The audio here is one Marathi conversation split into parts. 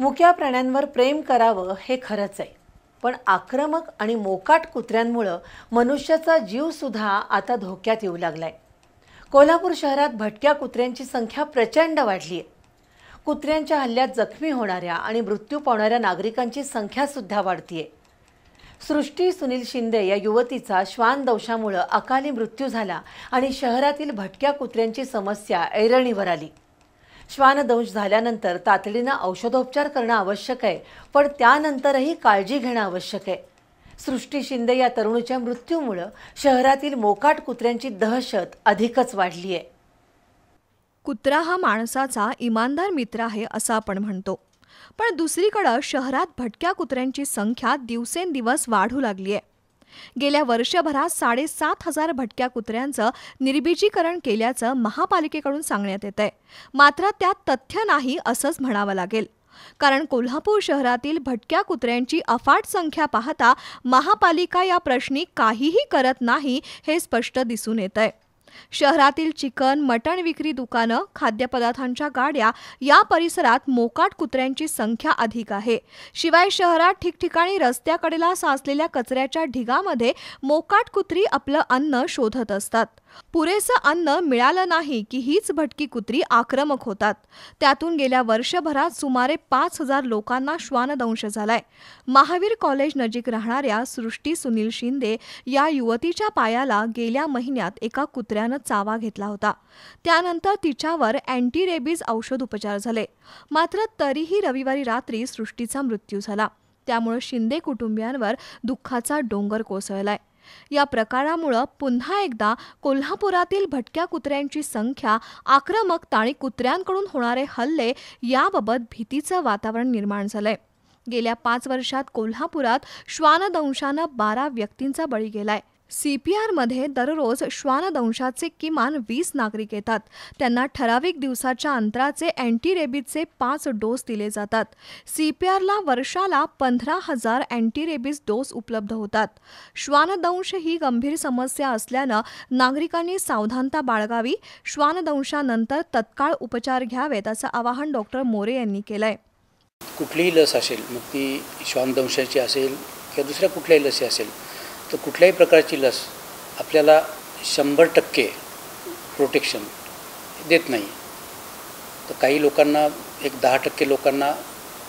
मुक्या प्राण्यांवर प्रेम करावं हे खरंच आहे पण आक्रमक आणि मोकाट कुत्र्यांमुळं मनुष्याचा जीवसुद्धा आता धोक्यात येऊ लागलाय कोल्हापूर शहरात भटक्या कुत्र्यांची संख्या प्रचंड वाढली आहे कुत्र्यांच्या हल्ल्यात जखमी होणाऱ्या आणि मृत्यू पावणाऱ्या नागरिकांची संख्यासुद्धा वाढतीये सृष्टी सुनील शिंदे या युवतीचा श्वान दंशामुळं अकाली मृत्यू झाला आणि शहरातील भटक्या कुत्र्यांची समस्या ऐरणीवर आली श्वानदंश झाल्यानंतर तातडीनं औषधोपचार करणं आवश्यक आहे पण त्यानंतरही काळजी घेणं आवश्यक आहे सृष्टी शिंदे या तरुणीच्या मृत्यूमुळं शहरातील मोकाट कुत्र्यांची दहशत अधिकच वाढली आहे कुत्रा हा माणसाचा इमानदार मित्र आहे असं आपण म्हणतो पण दुसरीकडं शहरात भटक्या कुत्र्यांची संख्या दिवसेंदिवस वाढू लागली आहे गेल्या वर्षभरात साडेसात हजार भटक्या कुत्र्यांचं निर्बीजीकरण केल्याचं महापालिकेकडून सांगण्यात येत आहे मात्र त्यात तथ्य नाही असंच म्हणावं लागेल कारण कोल्हापूर शहरातील भटक्या कुत्र्यांची अफाट संख्या पाहता महापालिका या प्रश्नी काहीही करत नाही हे स्पष्ट दिसून येत शहरातील चिकन मटण विक्री दुकानं खाद्यपदार्थांच्या गाड्या या परिसरात मोकाट कुत्र्यांची संख्या अधिक आहे शिवाय शहरात ठिकठिकाणी रस्त्याकडेला साचलेल्या कचऱ्याच्या ढिगामध्ये मोकाट कुत्री आपलं अन्न शोधत असतात पुरेसं अन्न मिळालं नाही की हीच भटकी कुत्री आक्रमक होतात त्यातून गेल्या वर्षभरात सुमारे पाच हजार लोकांना श्वानदंश झालाय महावीर कॉलेज नजीक राहणाऱ्या सृष्टी सुनील शिंदे या युवतीच्या पायाला गेल्या महिन्यात एका कुत्र्या कुत्र्यानं चावा घेतला होता त्यानंतर तिच्यावर अँटी रेबीज औषध उपचार झाले मात्र तरीही रविवारी रात्री सृष्टीचा मृत्यू झाला त्यामुळे शिंदे कुटुंबियांवर दुःखाचा डोंगर कोसळलाय या प्रकारामुळं पुन्हा एकदा कोल्हापुरातील भटक्या कुत्र्यांची संख्या आक्रमक आणि कुत्र्यांकडून होणारे हल्ले याबाबत भीतीचं वातावरण निर्माण झालंय गेल्या पाच वर्षात कोल्हापुरात श्वानदंशानं बारा व्यक्तींचा बळी गेलाय सीपीआरमध्ये दररोज श्वानदंशाचे किमान वीस नागरिक येतात त्यांना ठराविक दिवसाच्या अंतराचे अँटी रेबीजचे पाच डोस दिले जातात सीपीआरला वर्षाला पंधरा हजार अँटी रेबीज डोस उपलब्ध होतात श्वानदंश ही गंभीर समस्या असल्यानं नागरिकांनी सावधानता बाळगावी श्वानदंशानंतर तत्काळ उपचार घ्यावेत असं आवाहन डॉक्टर मोरे यांनी केलंय कुठलीही लस असेल मग ती श्वानदंशाची असेल किंवा दुसऱ्या कुठल्याही लसी असेल तर कुठल्याही प्रकारची लस आपल्याला शंभर टक्के प्रोटेक्शन देत नाही तर काही लोकांना एक दहा टक्के लोकांना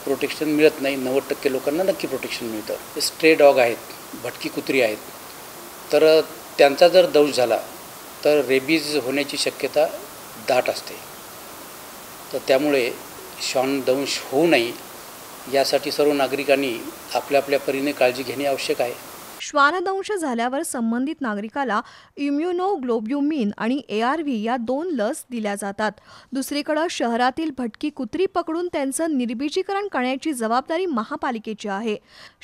प्रोटेक्शन मिळत नाही नव्वद टक्के लोकांना नक्की प्रोटेक्शन मिळतं स्ट्रे डॉग आहेत भटकी कुत्री आहेत तर त्यांचा जर दंश झाला तर रेबीज होण्याची शक्यता दाट असते तर त्यामुळे शॉन दंश होऊ नये यासाठी सर्व नागरिकांनी आपल्या आपल्या परीने काळजी घेणे आवश्यक आहे श्वानदंश झाल्यावर संबंधित नागरिकाला इम्युनोग्लोब्युमिन आणि ए आर व्ही या दोन लस दिल्या जातात दुसरीकडे शहरातील भटकी कुत्री पकडून त्यांचं निर्बीजीकरण करण्याची जबाबदारी महापालिकेची आहे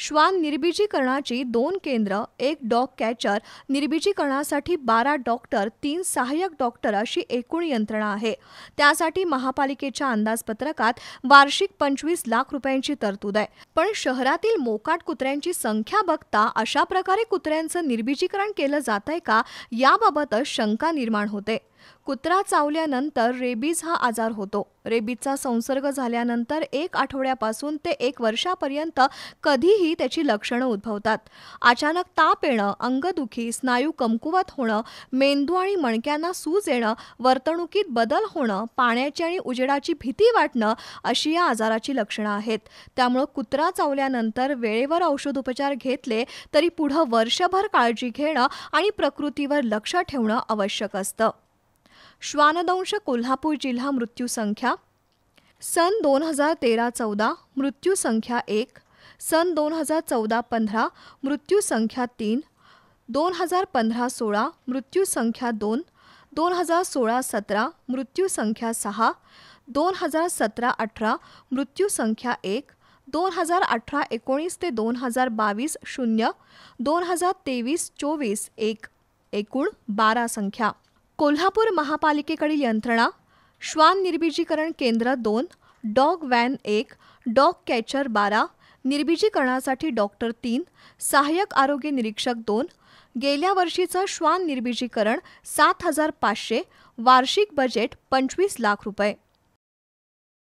श्वान निर्बीजीकरणाची दोन केंद्र एक डॉग कॅचर निर्बीजीकरणासाठी बारा डॉक्टर तीन सहाय्यक डॉक्टर अशी एकूण यंत्रणा आहे त्यासाठी महापालिकेच्या अंदाजपत्रकात वार्षिक पंचवीस लाख रुपयांची तरतूद आहे पण शहरातील मोकाट कुत्र्यांची संख्या बघता अशा प्रकारे कुत्र्यांचं निर्बिजीकरण केलं जात आहे का याबाबतच शंका निर्माण होते कुत्रा चावल्यानंतर रेबीज हा आजार होतो रेबीजचा संसर्ग झाल्यानंतर एक आठवड्यापासून ते एक वर्षापर्यंत कधीही त्याची लक्षणं उद्भवतात अचानक ताप येणं अंगदुखी स्नायू कमकुवत होणं मेंदू आणि मणक्यांना सूज येणं वर्तणुकीत बदल होणं पाण्याची आणि उजेडाची भीती वाटणं अशी या आजाराची लक्षणं आहेत त्यामुळं कुत्रा चावल्यानंतर वेळेवर औषधोपचार घेतले तरी पुढं वर्षभर काळजी घेणं आणि प्रकृतीवर लक्ष ठेवणं आवश्यक असतं श्वानदंश कोल्हापूर जिल्हा मृत्यू संख्या सन दोन हजार तेरा चौदा मृत्यू संख्या एक सन दोन हजार चौदा पंधरा मृत्यू संख्या तीन दोन हजार पंधरा सोळा मृत्यू संख्या दोन दोन हजार सोळा सतरा मृत्यू संख्या सहा दोन हजार सतरा अठरा मृत्यू संख्या एक दोन हजार अठरा एकोणीस ते दोन हजार बावीस शून्य दोन हजार तेवीस चोवीस एक एकूण बारा संख्या कोल्हापूर महापालिकेकडील यंत्रणा श्वान निर्बीजीकरण केंद्र दोन डॉग व्हॅन एक डॉग कॅचर बारा निर्बीजीकरणासाठी डॉक्टर तीन सहाय्यक आरोग्य निरीक्षक दोन गेल्या वर्षीचं श्वान निर्बीजीकरण सात हजार पाचशे वार्षिक बजेट पंचवीस लाख रुपये